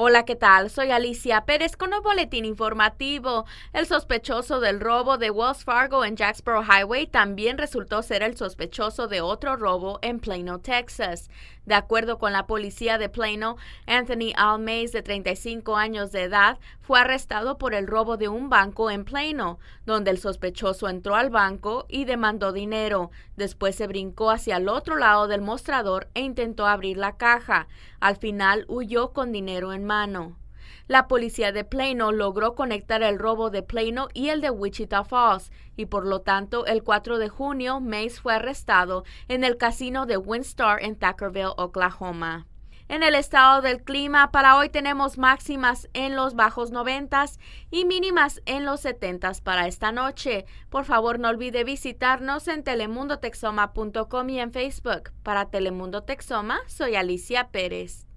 Hola, ¿qué tal? Soy Alicia Pérez con un boletín informativo. El sospechoso del robo de Wells Fargo en Jacksboro Highway también resultó ser el sospechoso de otro robo en Plano, Texas. De acuerdo con la policía de Plano, Anthony Almays, de 35 años de edad, fue arrestado por el robo de un banco en Plano, donde el sospechoso entró al banco y demandó dinero. Después se brincó hacia el otro lado del mostrador e intentó abrir la caja. Al final huyó con dinero en mano. La policía de Plano logró conectar el robo de Plano y el de Wichita Falls, y por lo tanto el 4 de junio Mace fue arrestado en el casino de Windstar en Tuckerville, Oklahoma. En el estado del clima, para hoy tenemos máximas en los bajos 90 y mínimas en los 70 para esta noche. Por favor, no olvide visitarnos en telemundotexoma.com y en Facebook. Para Telemundo Texoma, soy Alicia Pérez.